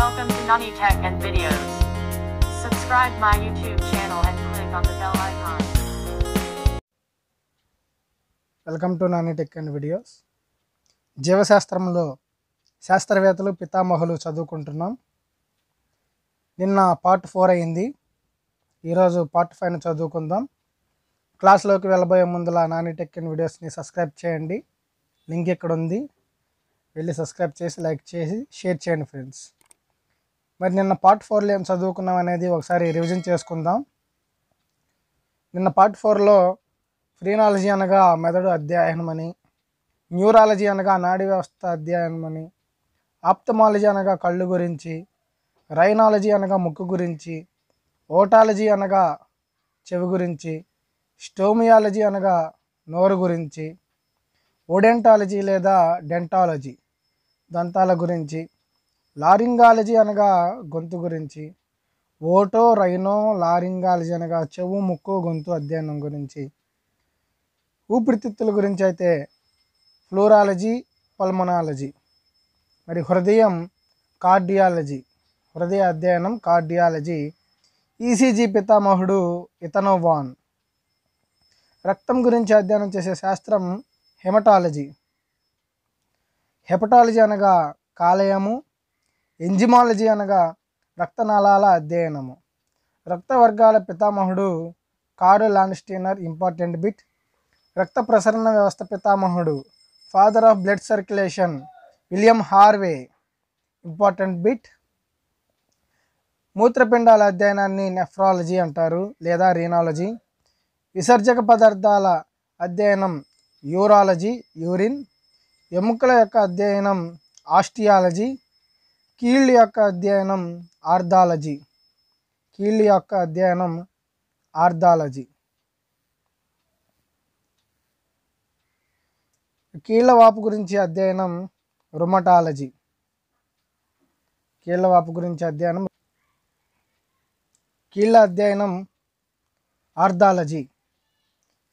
Welcome to Nani Tech and Videos. Subscribe my YouTube channel and click on the bell icon. Welcome to Nani tech and videos జీవశాస్త్రంలో శాస్త్రవేత్తలు పితామహులు చదువుకుంటున్నాం నిన్న part four అయింది ఈరోజు part five చదువుకుందాం క్లాస్లోకి వెళ్ళబోయే ముందులా నాని టెక్ అండ్ వీడియోస్ని సబ్స్క్రైబ్ చేయండి లింక్ ఇక్కడ ఉంది వెళ్ళి సబ్స్క్రైబ్ చేసి లైక్ చేసి షేర్ చేయండి ఫ్రెండ్స్ మరి నిన్న పార్ట్ ఫోర్లో ఏం చదువుకున్నాం అనేది ఒకసారి రివిజన్ చేసుకుందాం నిన్న పార్ట్ ఫోర్లో ఫ్రీనాలజీ అనగా మెదడు అధ్యయనం అని న్యూరాలజీ అనగా నాడి వ్యవస్థ అధ్యయనం అని ఆప్తమాలజీ అనగా కళ్ళు గురించి రైనాలజీ అనగా ముక్కు గురించి ఓటాలజీ అనగా చెవి గురించి స్టోమియాలజీ అనగా నోరు గురించి ఓడెంటాలజీ లేదా డెంటాలజీ దంతాల గురించి లారింగాలజీ అనగా గొంతు గురించి ఓటో రైనో లారింగాలజీ అనగా చెవు ముక్కు గొంతు అధ్యయనం గురించి ఊపిరితిత్తుల గురించి అయితే ఫ్లోరాలజీ పల్మనాలజీ మరి హృదయం కార్డియాలజీ హృదయ అధ్యయనం కార్డియాలజీ ఈసీజీ పితామహుడు ఇథనోవాన్ రక్తం గురించి అధ్యయనం చేసే శాస్త్రం హెమటాలజీ హెపటాలజీ అనగా కాలేయము ఎంజిమాలజీ అనగా రక్తనాళాల అధ్యయనము రక్త వర్గాల పితామహుడు కారు లాండ్స్టీనర్ ఇంపార్టెంట్ బిట్ రక్త ప్రసరణ వ్యవస్థ పితామహుడు father of blood circulation William Harvey important bit మూత్రపిండాల అధ్యయనాన్ని నెఫ్రాలజీ అంటారు లేదా రీనాలజీ విసర్జక పదార్థాల అధ్యయనం యూరాలజీ యూరిన్ ఎముకల యొక్క అధ్యయనం ఆస్టియాలజీ కీళ్ళ యొక్క అధ్యయనం ఆర్థాలజీ కీళ్ళ యొక్క అధ్యయనం ఆర్థాలజీ కీళ్ళవాపు గురించి అధ్యయనం రుమటాలజీ కీళ్ళవాపు గురించి అధ్యయనం కీళ్ళ అధ్యయనం ఆర్థాలజీ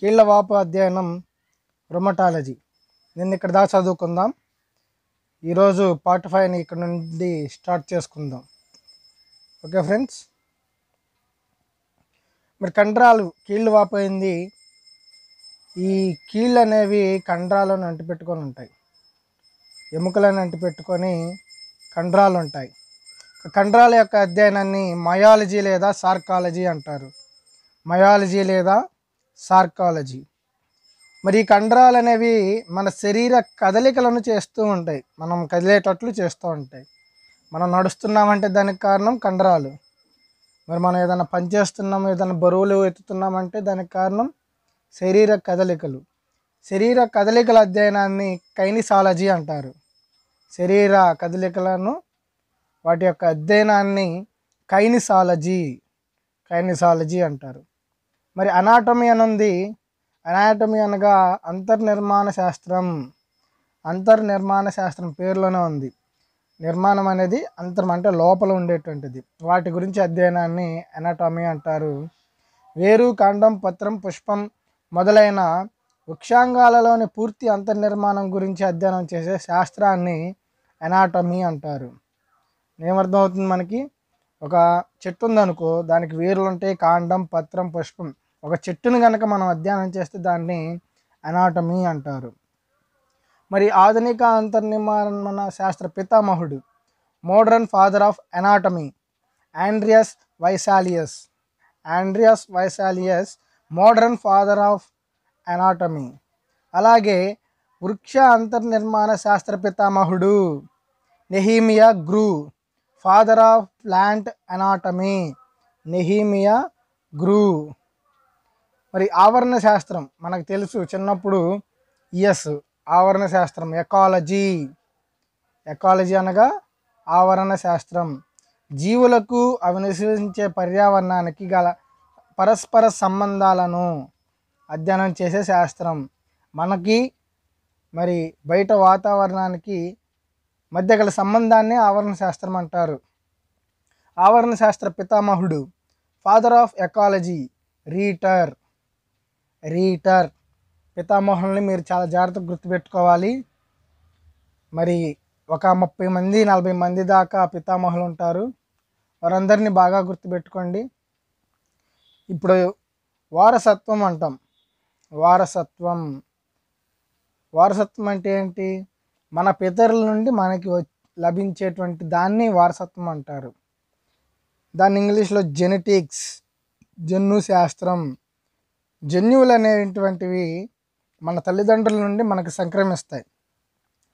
కీళ్ళవాపు అధ్యయనం రుమటాలజీ నేను ఇక్కడ దాకా చదువుకుందాం ఈరోజు పార్ట్ ఫైవ్ని ఇక్కడ నుండి స్టార్ట్ చేసుకుందాం ఓకే ఫ్రెండ్స్ మరి కండరాలు కీళ్ళు వాపోయింది ఈ కీళ్ళు అనేవి కండరాలను అంటిపెట్టుకొని ఉంటాయి ఎముకలను అంటిపెట్టుకొని కండరాలు ఉంటాయి కండరాల యొక్క అధ్యయనాన్ని మయాలజీ లేదా సార్కాలజీ అంటారు మయాలజీ లేదా సార్కాలజీ మరి ఈ కండరాలు అనేవి మన శరీర కదలికలను చేస్తూ ఉంటాయి మనం కదిలేటట్లు చేస్తూ ఉంటాయి మనం నడుస్తున్నామంటే దానికి కారణం కండరాలు మరి మనం ఏదైనా పని చేస్తున్నాం ఏదైనా బరువులు ఎత్తుతున్నామంటే దానికి కారణం శరీర కదలికలు శరీర కదలికల అధ్యయనాన్ని కైనిసాలజీ అంటారు శరీర కదలికలను వాటి యొక్క అధ్యయనాన్ని కైనిసాలజీ కైనిసాలజీ అంటారు మరి అనాటమీ అనుంది అనాటమీ అనగా అంతర్నిర్మాణ శాస్త్రం అంతర్నిర్మాణ శాస్త్రం పేరులోనే ఉంది నిర్మాణం అనేది అంతరం అంటే లోపల ఉండేటువంటిది వాటి గురించి అధ్యయనాన్ని అనాటమీ అంటారు వేరు కాండం పత్రం పుష్పం మొదలైన వృక్షాంగాలలోని పూర్తి అంతర్నిర్మాణం గురించి అధ్యయనం చేసే శాస్త్రాన్ని ఎనాటమీ అంటారు ఏమర్థం అవుతుంది మనకి ఒక చెట్టు ఉందనుకో దానికి వేర్లు ఉంటాయి కాండం పత్రం పుష్పం ఒక చెట్టును కనుక మనం అధ్యయనం చేస్తే దాన్ని అనాటమీ అంటారు మరి ఆధునిక అంతర్నిర్మాణ శాస్త్ర పితామహుడు modern father of anatomy Andreas Vesalius Andreas Vesalius modern father of anatomy అలాగే వృక్ష అంతర్నిర్మాణ శాస్త్ర పితామహుడు Nehemiah Grew father of plant anatomy Nehemiah Grew మరి ఆవరణ శాస్త్రం మనకు తెలుసు చిన్నప్పుడు ఎస్ e ఆవరణ శాస్త్రం ఎకాలజీ ఎకాలజీ అనగా ఆవరణ శాస్త్రం జీవులకు అవి నివసించే పర్యావరణానికి గల పరస్పర సంబంధాలను అధ్యయనం చేసే శాస్త్రం మనకి మరి బయట వాతావరణానికి మధ్య గల సంబంధాన్ని ఆవరణ శాస్త్రం అంటారు ఆవరణ శాస్త్ర పితామహుడు ఫాదర్ ఆఫ్ ఎకాలజీ రీటర్ రీటర్ పితామహుల్ని మీరు చాలా జాగ్రత్తగా గుర్తుపెట్టుకోవాలి మరి ఒక ముప్పై మంది నలభై మంది దాకా పితామహులు ఉంటారు వారందరినీ బాగా గుర్తుపెట్టుకోండి ఇప్పుడు వారసత్వం అంటాం వారసత్వం వారసత్వం అంటే ఏంటి మన పితరుల నుండి మనకి లభించేటువంటి దాన్ని వారసత్వం అంటారు దాన్ని ఇంగ్లీష్లో జెనెటిక్స్ జన్ను శాస్త్రం జన్యువులు అనేటువంటివి మన తల్లిదండ్రుల నుండి మనకు సంక్రమిస్తాయి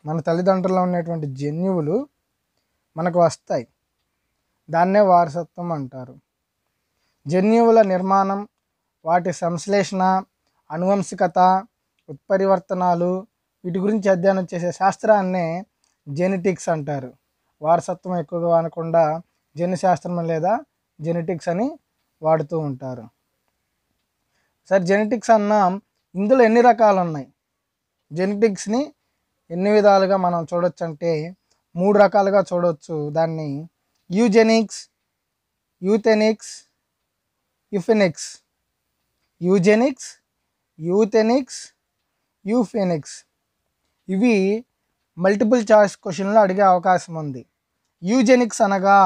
మన తల్లిదండ్రుల్లో ఉన్నటువంటి జన్యువులు మనకు వస్తాయి దాన్నే వారసత్వం అంటారు జన్యువుల నిర్మాణం వాటి సంశ్లేషణ అనువంశికత ఉత్పరివర్తనాలు వీటి గురించి అధ్యయనం చేసే శాస్త్రాన్నే జెనెటిక్స్ అంటారు వారసత్వం ఎక్కువగా అనకుండా జన్యుశాస్త్రం లేదా జెనెటిక్స్ అని వాడుతూ ఉంటారు సార్ జెనెటిక్స్ అన్నా ఇందులో ఎన్ని రకాలు ఉన్నాయి జెనెటిక్స్ని ఎన్ని విధాలుగా మనం చూడవచ్చు అంటే మూడు రకాలుగా చూడవచ్చు దాన్ని eugenics euthenics euphenics eugenics euthenics euphenics ఇవి మల్టిపుల్ చాయిస్ క్వశ్చన్లో అడిగే అవకాశం ఉంది యూజెనిక్స్ అనగా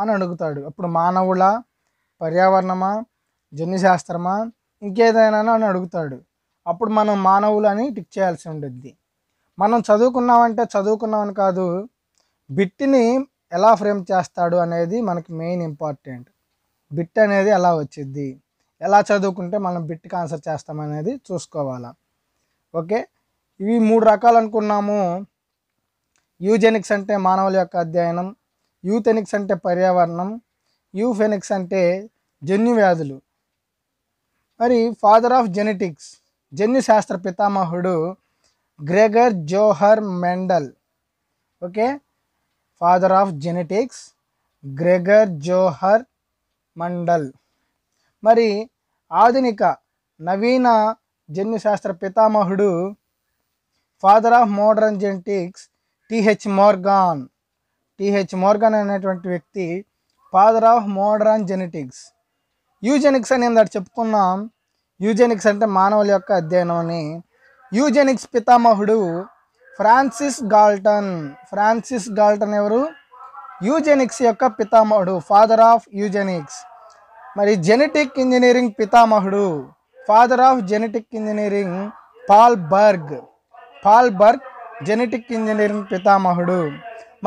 అని అడుగుతాడు అప్పుడు మానవుల పర్యావరణమా జన్యుశాస్త్రమా ఇంకేదైనా అని అడుగుతాడు అప్పుడు మనం మానవులు అని టిక్ చేయాల్సి ఉంటుంది మనం చదువుకున్నామంటే చదువుకున్నామని కాదు బిట్టిని ఎలా ఫ్రేమ్ చేస్తాడు అనేది మనకి మెయిన్ ఇంపార్టెంట్ బిట్ అనేది ఎలా వచ్చిద్ది ఎలా చదువుకుంటే మనం బిట్కి ఆన్సర్ చేస్తామనేది చూసుకోవాలా ఓకే ఇవి మూడు రకాలు అనుకున్నాము యూజెనిక్స్ అంటే మానవుల యొక్క అధ్యయనం యూథెనిక్స్ అంటే పర్యావరణం యూఫెనిక్స్ అంటే జన్యు వ్యాధులు మరి ఫాదర్ ఆఫ్ జెనెటిక్స్ జన్యుశాస్త్ర పితామహుడు Gregor Johann Mendel okay father of genetics Gregor Johann Mendel మరి ఆధునిక నవీన జన్యుశాస్త్ర పితామహుడు father of modern genetics T H Morgan T H Morgan అనేటువంటి వ్యక్తి father of modern genetics eugenics అని ఇందాక చెప్పుకున్నాం యూజెనిక్స్ అంటే మానవుల యొక్క అధ్యయనం అని యూజెనిక్స్ పితామహుడు ఫ్రాన్సిస్ గాల్టన్ ఫ్రాన్సిస్ గాల్టన్ ఎవరు యూజెనిక్స్ యొక్క పితామహుడు ఫాదర్ ఆఫ్ యూజెనిక్స్ మరి జెనెటిక్ ఇంజనీరింగ్ పితామహుడు father of genetic engineering Paul Berg Paul Berg genetic engineering పితామహుడు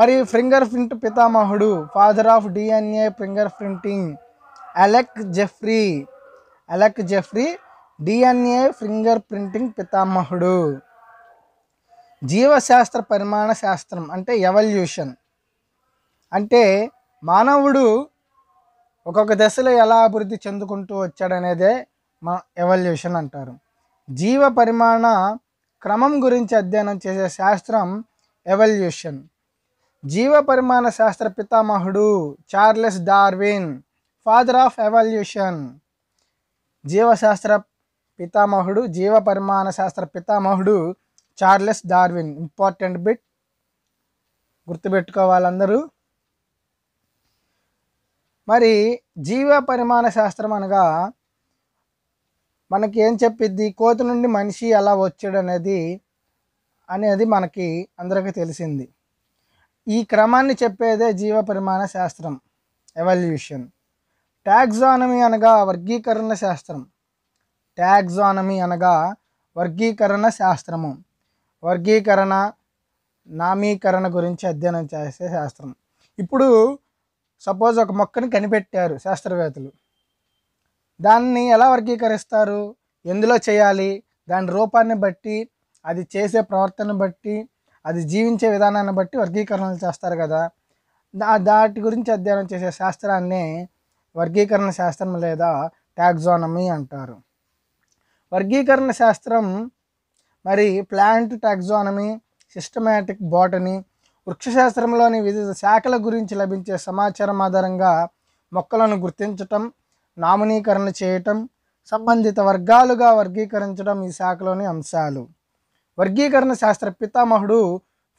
మరి ఫింగర్ ప్రింట్ పితామహుడు father of DNA fingerprinting Alec Jeffrey Alec Jeffrey DNA fingerprinting పితామహుడు జీవశాస్త్ర పరిమాణ శాస్త్రం అంటే ఎవల్యూషన్ అంటే మానవుడు ఒక్కొక్క దశలో ఎలా అభివృద్ధి చెందుకుంటూ వచ్చాడనేదే మా ఎవల్యూషన్ అంటారు జీవ పరిమాణ క్రమం గురించి అధ్యయనం చేసే శాస్త్రం ఎవల్యూషన్ జీవ పరిమాణ శాస్త్ర పితామహుడు Charles Darwin father of evolution జీవశాస్త్ర పితామహుడు జీవ పరిమాణ శాస్త్ర పితామహుడు చార్లెస్ డార్విన్ ఇంపార్టెంట్ బిట్ గుర్తుపెట్టుకోవాలందరూ మరి జీవ పరిమాణ శాస్త్రం అనగా మనకి ఏం చెప్పిద్ది కోతి నుండి మనిషి ఎలా వచ్చాడు అనేది అనేది మనకి అందరికీ తెలిసింది ఈ క్రమాన్ని చెప్పేదే జీవ పరిమాణ శాస్త్రం ఎవల్యూషన్ ట్యాక్సానమీ అనగా వర్గీకరణ శాస్త్రం ట్యాక్సానమీ అనగా వర్గీకరణ శాస్త్రము వర్గీకరణ నామీకరణ గురించి అధ్యయనం చేసే శాస్త్రం ఇప్పుడు సపోజ్ ఒక మొక్కని కనిపెట్టారు శాస్త్రవేత్తలు దాన్ని ఎలా వర్గీకరిస్తారు ఎందులో చేయాలి దాని రూపాన్ని బట్టి అది చేసే ప్రవర్తన బట్టి అది జీవించే విధానాన్ని బట్టి వర్గీకరణలు చేస్తారు కదా దాటి గురించి అధ్యయనం చేసే శాస్త్రాన్నే వర్గీకరణ శాస్త్రం లేదా టాక్సానమీ అంటారు వర్గీకరణ శాస్త్రం మరి ప్లాంట్ టాక్సానమీ సిస్టమేటిక్ బాటనీ వృక్షశాస్త్రంలోని వివిధ శాఖల గురించి లభించే సమాచారం ఆధారంగా మొక్కలను గుర్తించటం నామనీకరణ చేయటం సంబంధిత వర్గాలుగా వర్గీకరించడం ఈ శాఖలోని అంశాలు వర్గీకరణ శాస్త్ర పితామహుడు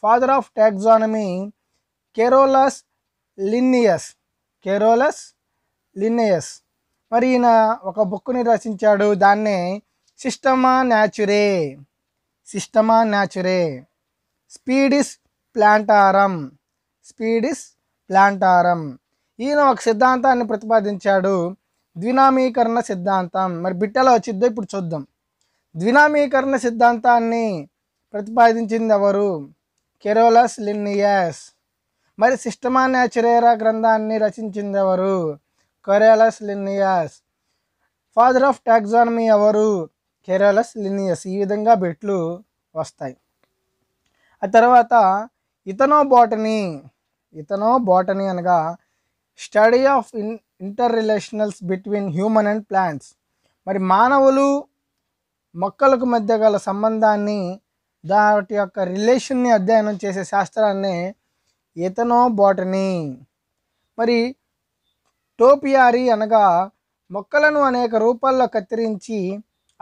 father of taxonomy Carolus Linnaeus Carolus Linnaeus మరి ఈయన ఒక బుక్ని రచించాడు దాన్ని సిస్టమా న్యాచురే సిస్టమా న్యాచురే స్పీడిస్ ప్లాంటారం స్పీడిస్ ప్లాంటారం ఈయన ఒక సిద్ధాంతాన్ని ప్రతిపాదించాడు ద్వినామీకరణ సిద్ధాంతం మరి బిట్టలో వచ్చిద్దో ఇప్పుడు చూద్దాం ద్వినామీకరణ సిద్ధాంతాన్ని ప్రతిపాదించింది ఎవరు కెరోలస్ లిన్నియస్ మరి సిస్టమా న్యాచురేరా గ్రంథాన్ని రచించింది ఎవరు Carolus Linnaeus father of taxonomy ఎవరు కెరాలస్ లినియస్ ఈ విధంగా బెట్లు వస్తాయి ఆ తర్వాత ఇతనో బాటనీ ఇతనో బాటనీ అనగా study of in inter relationals between human and plants మరి మానవులు మొక్కలకు మధ్య గల సంబంధాన్ని దాటి యొక్క రిలేషన్ని అధ్యయనం చేసే శాస్త్రాన్ని ఇతనో బాటనీ మరి టోపియారీ అనగా మొక్కలను అనేక రూపాల్లో కత్తిరించి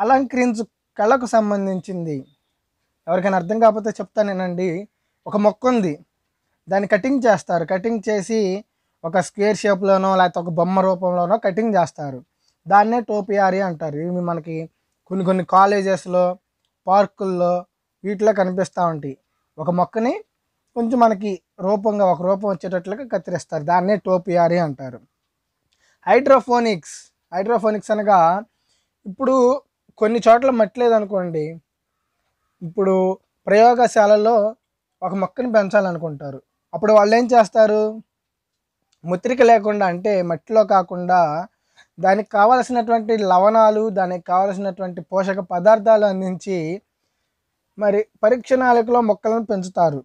అలంకరించు కళకు సంబంధించింది ఎవరికైనా అర్థం కాకపోతే చెప్తానేనండి ఒక మొక్క ఉంది దాన్ని కటింగ్ చేస్తారు కటింగ్ చేసి ఒక స్క్వేర్ షేప్లోనో లేకపోతే ఒక బొమ్మ రూపంలోనో కటింగ్ చేస్తారు దాన్నే టోపియారీ అంటారు ఇవి మనకి కొన్ని కొన్ని కాలేజెస్లో పార్కుల్లో వీటిలో కనిపిస్తూ ఉంటాయి ఒక మొక్కని కొంచెం మనకి రూపంగా ఒక రూపం వచ్చేటట్లుగా కత్తిరిస్తారు దాన్నే టోపియారీ అంటారు హైడ్రోఫోనిక్స్ హైడ్రోఫోనిక్స్ అనగా ఇప్పుడు కొన్ని చోట్ల మట్టి లేదనుకోండి ఇప్పుడు ప్రయోగశాలలో ఒక మొక్కను పెంచాలనుకుంటారు అప్పుడు వాళ్ళు ఏం చేస్తారు ముత్రిక లేకుండా అంటే మట్టిలో కాకుండా దానికి కావలసినటువంటి లవణాలు దానికి కావలసినటువంటి పోషక పదార్థాలు అందించి మరి పరీక్షణాలకులో మొక్కలను పెంచుతారు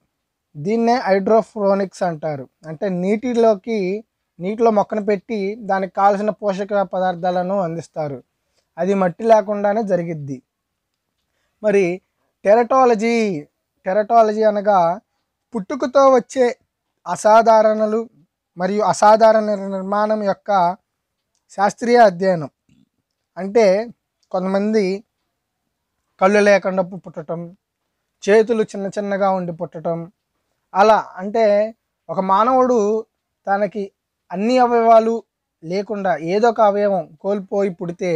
దీన్నే హైడ్రోఫోనిక్స్ అంటారు అంటే నీటిలోకి నీటిలో మొక్కను పెట్టి దానికి కావాల్సిన పోషక పదార్థాలను అందిస్తారు అది మట్టి లేకుండానే జరిగిద్ది మరి టెరటాలజీ టెరటాలజీ అనగా పుట్టుకతో వచ్చే అసాధారణలు మరియు అసాధారణ నిర్మాణం యొక్క శాస్త్రీయ అధ్యయనం అంటే కొంతమంది కళ్ళు లేకుండా పుట్టడం చేతులు చిన్న చిన్నగా ఉండి పుట్టడం అలా అంటే ఒక మానవుడు తనకి అన్ని అవయవాలు లేకుండా ఏదో ఒక అవయవం కోల్పోయి పుడితే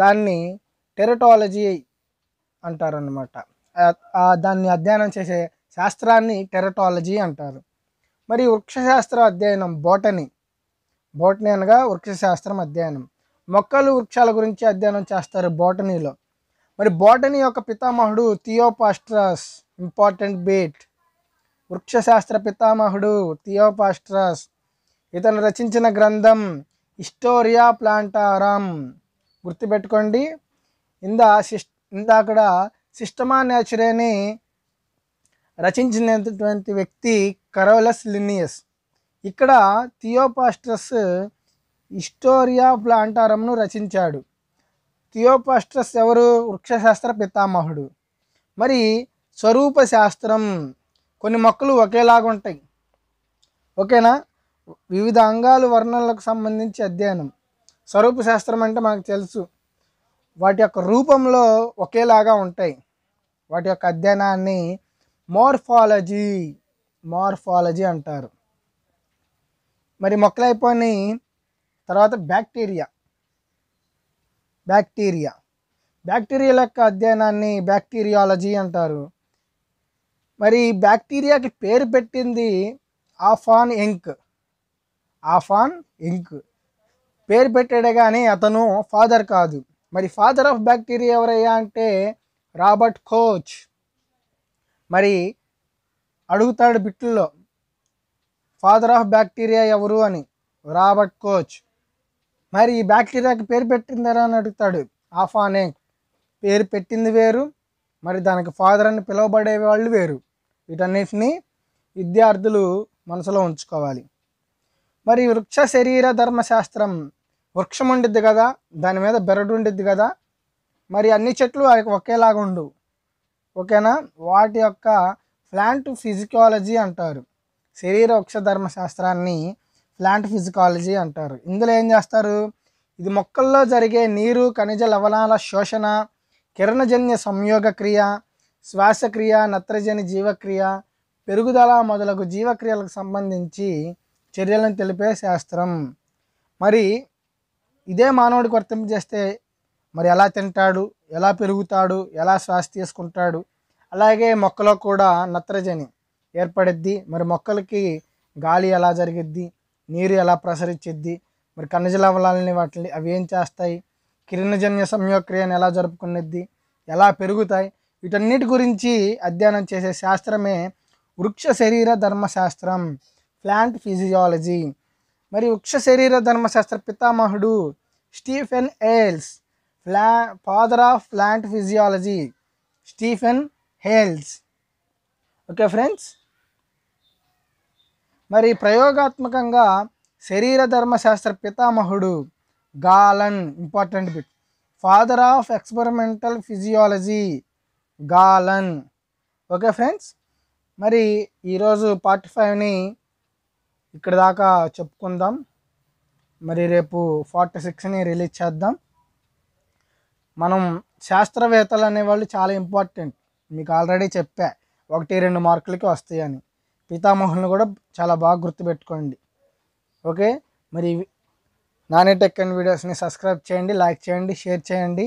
దాన్ని టెరటాలజీ అంటారనమాట దాన్ని అధ్యయనం చేసే శాస్త్రాన్ని టెరటాలజీ అంటారు మరి వృక్షశాస్త్ర అధ్యయనం బోటనీ బోటనీ అనగా వృక్షశాస్త్రం అధ్యయనం మొక్కలు వృక్షాల గురించి అధ్యయనం చేస్తారు బోటనీలో మరి బోటనీ యొక్క పితామహుడు థియోపాస్ట్రాస్ ఇంపార్టెంట్ బేట్ వృక్షశాస్త్ర పితామహుడు థియోపాస్ట్రాస్ ఇతను రచించిన గ్రంథం హిస్టోరియా ప్లాంటారం గుర్తుపెట్టుకోండి ఇందా సిస్ ఇందాకడ సిస్టమా నేచరేని రచించినటువంటి వ్యక్తి కరోలస్ లినియస్ ఇక్కడ థియోపాస్ట్రస్ హిస్టోరియా ప్లాంటారంను రచించాడు థియోపాస్ట్రస్ ఎవరు వృక్షశాస్త్ర పితామహుడు మరి స్వరూప శాస్త్రం కొన్ని మొక్కలు ఒకేలాగా ఉంటాయి ఓకేనా వివిధ అంగాలు వర్ణనలకు సంబంధించి అధ్యయనం స్వరూప శాస్త్రం అంటే మాకు తెలుసు వాటి యొక్క రూపంలో ఒకేలాగా ఉంటాయి వాటి యొక్క అధ్యయనాన్ని మోర్ఫాలజీ మార్ఫాలజీ అంటారు మరి మొక్కలైపోయి తర్వాత బ్యాక్టీరియా బ్యాక్టీరియా బ్యాక్టీరియాల యొక్క అధ్యయనాన్ని బ్యాక్టీరియాలజీ అంటారు మరి బ్యాక్టీరియాకి పేరు పెట్టింది ఆఫాన్ ఎంక్ ఆఫాన్ ఇంక్ పేరు పెట్టాడే కానీ అతను ఫాదర్ కాదు మరి ఫాదర్ ఆఫ్ బ్యాక్టీరియా ఎవరయ్యా అంటే రాబర్ట్ కోచ్ మరి అడుగుతాడు బిట్లలో ఫాదర్ ఆఫ్ బ్యాక్టీరియా ఎవరు అని రాబర్ట్ కోచ్ మరి ఈ బ్యాక్టీరియాకి పేరు పెట్టిందరా అని అడుగుతాడు ఆఫాన్ ఆఫానేక్ పేరు పెట్టింది వేరు మరి దానికి ఫాదర్ అని పిలువబడే వాళ్ళు వేరు వీటన్నిటినీ విద్యార్థులు మనసులో ఉంచుకోవాలి మరి వృక్ష శరీర ధర్మశాస్త్రం వృక్షం ఉండిద్ది కదా దాని మీద బెరడు ఉండిద్ది కదా మరి అన్ని చెట్లు ఒకేలాగా ఉండు ఓకేనా వాటి యొక్క ప్లాంట్ ఫిజికాలజీ అంటారు శరీర వృక్ష ధర్మశాస్త్రాన్ని ప్లాంట్ ఫిజికాలజీ అంటారు ఇందులో ఏం చేస్తారు ఇది మొక్కల్లో జరిగే నీరు ఖనిజ లవణాల శోషణ కిరణజన్య సంయోగ క్రియ శ్వాసక్రియ నత్రజని జీవక్రియ పెరుగుదల మొదలగు జీవక్రియలకు సంబంధించి చర్యలను తెలిపే శాస్త్రం మరి ఇదే మానవుడికి వర్తింపజేస్తే మరి ఎలా తింటాడు ఎలా పెరుగుతాడు ఎలా శ్వాస తీసుకుంటాడు అలాగే మొక్కలో కూడా నత్రజని ఏర్పడిద్ది మరి మొక్కలకి గాలి ఎలా జరిగిద్ది నీరు ఎలా ప్రసరించిద్ది మరి ఖనిజ వాటిని అవి ఏం చేస్తాయి కిరణజన్య సంయోక్రియను ఎలా జరుపుకునేది ఎలా పెరుగుతాయి వీటన్నిటి గురించి అధ్యయనం చేసే శాస్త్రమే వృక్ష శరీర ధర్మశాస్త్రం ప్లాంట్ ఫిజియాలజీ మరి వృక్ష శరీర ధర్మశాస్త్ర పితామహుడు స్టీఫెన్ ఏల్స్ ప్లా father of plant physiology Stephen Hales okay friends మరి ప్రయోగాత్మకంగా శరీర ధర్మశాస్త్ర పితామహుడు Galen important bit father of experimental physiology Galen okay friends మరి ఈరోజు పార్ట్ ఫైవ్ని ఇక్కడ దాకా చెప్పుకుందాం మరి రేపు ఫార్టీ సిక్స్ని రిలీజ్ చేద్దాం మనం శాస్త్రవేత్తలు అనేవాళ్ళు చాలా ఇంపార్టెంట్ మీకు ఆల్రెడీ చెప్పా ఒకటి రెండు మార్కులకి వస్తాయని పితామోహన్లు కూడా చాలా బాగా గుర్తుపెట్టుకోండి ఓకే మరి నాని టెక్ అండ్ వీడియోస్ని సబ్స్క్రైబ్ చేయండి లైక్ చేయండి షేర్ చేయండి